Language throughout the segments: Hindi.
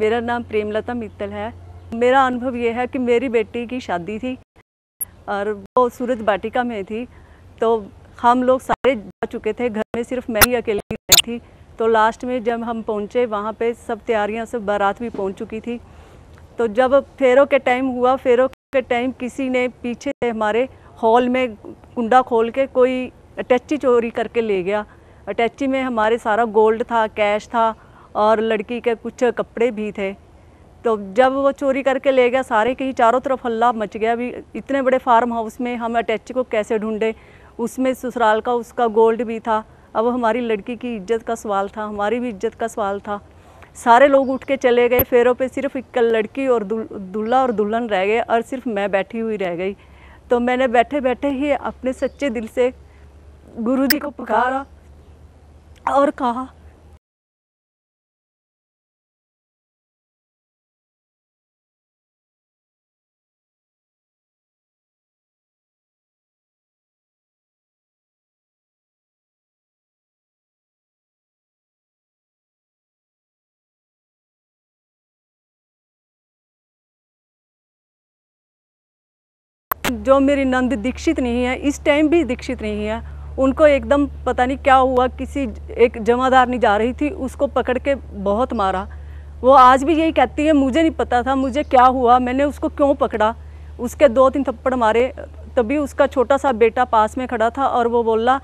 मेरा नाम प्रेमलता मित्तल है मेरा अनुभव यह है कि मेरी बेटी की शादी थी और वो सूरज बाटिका में थी तो हम लोग सारे जा चुके थे घर में सिर्फ मैं ही अकेली रही थी तो लास्ट में जब हम पहुँचे वहाँ पे सब तैयारियाँ सब बारात भी पहुँच चुकी थी तो जब फेरों के टाइम हुआ फेरों के टाइम किसी ने पीछे से हमारे हॉल में कुंडा खोल के कोई अटैची चोरी करके ले गया अटैची में हमारे सारा गोल्ड था कैश था और लड़की के कुछ कपड़े भी थे तो जब वो चोरी करके ले गया सारे कहीं चारों तरफ हल्ला मच गया अभी इतने बड़े फार्म हाउस में हम अटैच को कैसे ढूंढे उसमें ससुराल का उसका गोल्ड भी था अब हमारी लड़की की इज्जत का सवाल था हमारी भी इज्जत का सवाल था सारे लोग उठ के चले गए फेरों पे सिर्फ एक लड़की और दूल्हा और दुल्हन रह गए और सिर्फ मैं बैठी हुई रह गई तो मैंने बैठे बैठे ही अपने सच्चे दिल से गुरु जी को पुकारा और कहा जो मेरी नंद दीक्षित नहीं है इस टाइम भी दीक्षित नहीं है उनको एकदम पता नहीं क्या हुआ किसी एक जमादार नहीं जा रही थी उसको पकड़ के बहुत मारा वो आज भी यही कहती है मुझे नहीं पता था मुझे क्या हुआ मैंने उसको क्यों पकड़ा उसके दो तीन थप्पड़ मारे तभी उसका छोटा सा बेटा पास में खड़ा था और वो बोला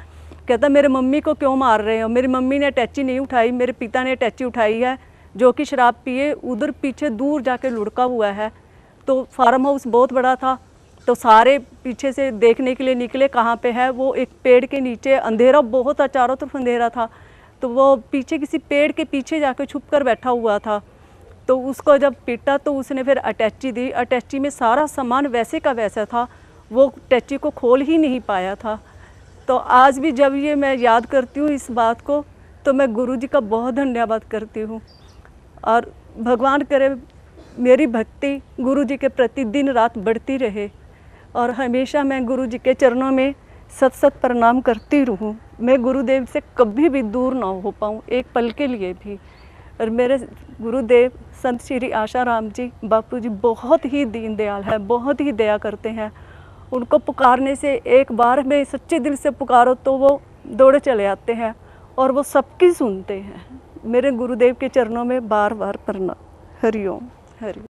कहता मेरे मम्मी को क्यों मार रहे हो मेरी मम्मी ने अटैची नहीं उठाई मेरे पिता ने अटैची उठाई है जो कि शराब पिए उधर पीछे दूर जाके लुढ़का हुआ है तो फार्म हाउस बहुत बड़ा था तो सारे पीछे से देखने के लिए निकले कहाँ पे है वो एक पेड़ के नीचे अंधेरा बहुत था चारों तरफ अंधेरा था तो वो पीछे किसी पेड़ के पीछे जाके छुप कर बैठा हुआ था तो उसको जब पीटा तो उसने फिर अटैची दी अटैची में सारा सामान वैसे का वैसा था वो अटैची को खोल ही नहीं पाया था तो आज भी जब ये मैं याद करती हूँ इस बात को तो मैं गुरु जी का बहुत धन्यवाद करती हूँ और भगवान करे मेरी भक्ति गुरु जी के प्रति दिन रात बढ़ती रहे और हमेशा मैं गुरु जी के चरणों में सत सत प्रणाम करती रहूं मैं गुरुदेव से कभी भी दूर ना हो पाऊँ एक पल के लिए भी और मेरे गुरुदेव संत श्री आशाराम जी बापू जी बहुत ही दीनदयाल है बहुत ही दया करते हैं उनको पुकारने से एक बार में सच्चे दिल से पुकारो तो वो दौड़े चले आते हैं और वो सबकी सुनते हैं मेरे गुरुदेव के चरणों में बार बार प्रणाम हरिओम हरिओम